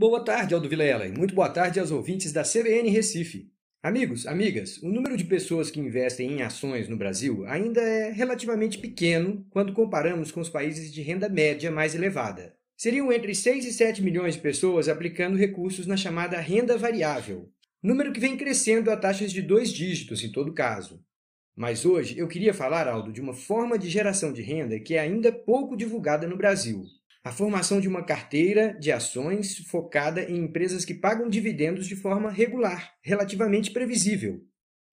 Boa tarde, Aldo Vilela, e muito boa tarde aos ouvintes da CBN Recife. Amigos, amigas, o número de pessoas que investem em ações no Brasil ainda é relativamente pequeno quando comparamos com os países de renda média mais elevada. Seriam entre 6 e 7 milhões de pessoas aplicando recursos na chamada renda variável, número que vem crescendo a taxas de dois dígitos em todo caso. Mas hoje eu queria falar, Aldo, de uma forma de geração de renda que é ainda pouco divulgada no Brasil, a formação de uma carteira de ações focada em empresas que pagam dividendos de forma regular, relativamente previsível.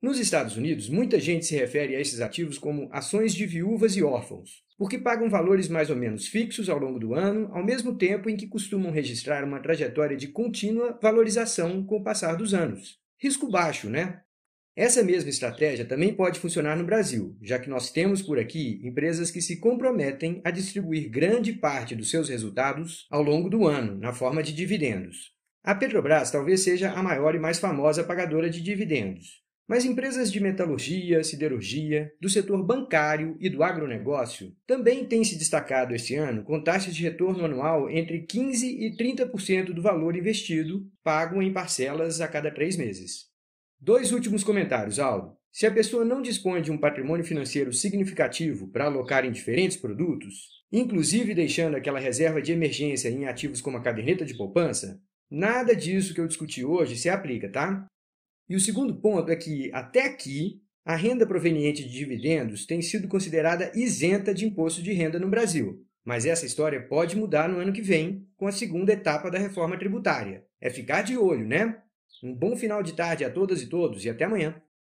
Nos Estados Unidos, muita gente se refere a esses ativos como ações de viúvas e órfãos, porque pagam valores mais ou menos fixos ao longo do ano, ao mesmo tempo em que costumam registrar uma trajetória de contínua valorização com o passar dos anos. Risco baixo, né? Essa mesma estratégia também pode funcionar no Brasil, já que nós temos por aqui empresas que se comprometem a distribuir grande parte dos seus resultados ao longo do ano, na forma de dividendos. A Petrobras talvez seja a maior e mais famosa pagadora de dividendos, mas empresas de metalurgia, siderurgia, do setor bancário e do agronegócio também têm se destacado este ano com taxas de retorno anual entre 15% e 30% do valor investido, pago em parcelas a cada três meses. Dois últimos comentários, Aldo. Se a pessoa não dispõe de um patrimônio financeiro significativo para alocar em diferentes produtos, inclusive deixando aquela reserva de emergência em ativos como a caderneta de poupança, nada disso que eu discuti hoje se aplica, tá? E o segundo ponto é que, até aqui, a renda proveniente de dividendos tem sido considerada isenta de imposto de renda no Brasil. Mas essa história pode mudar no ano que vem, com a segunda etapa da reforma tributária. É ficar de olho, né? Um bom final de tarde a todas e todos e até amanhã.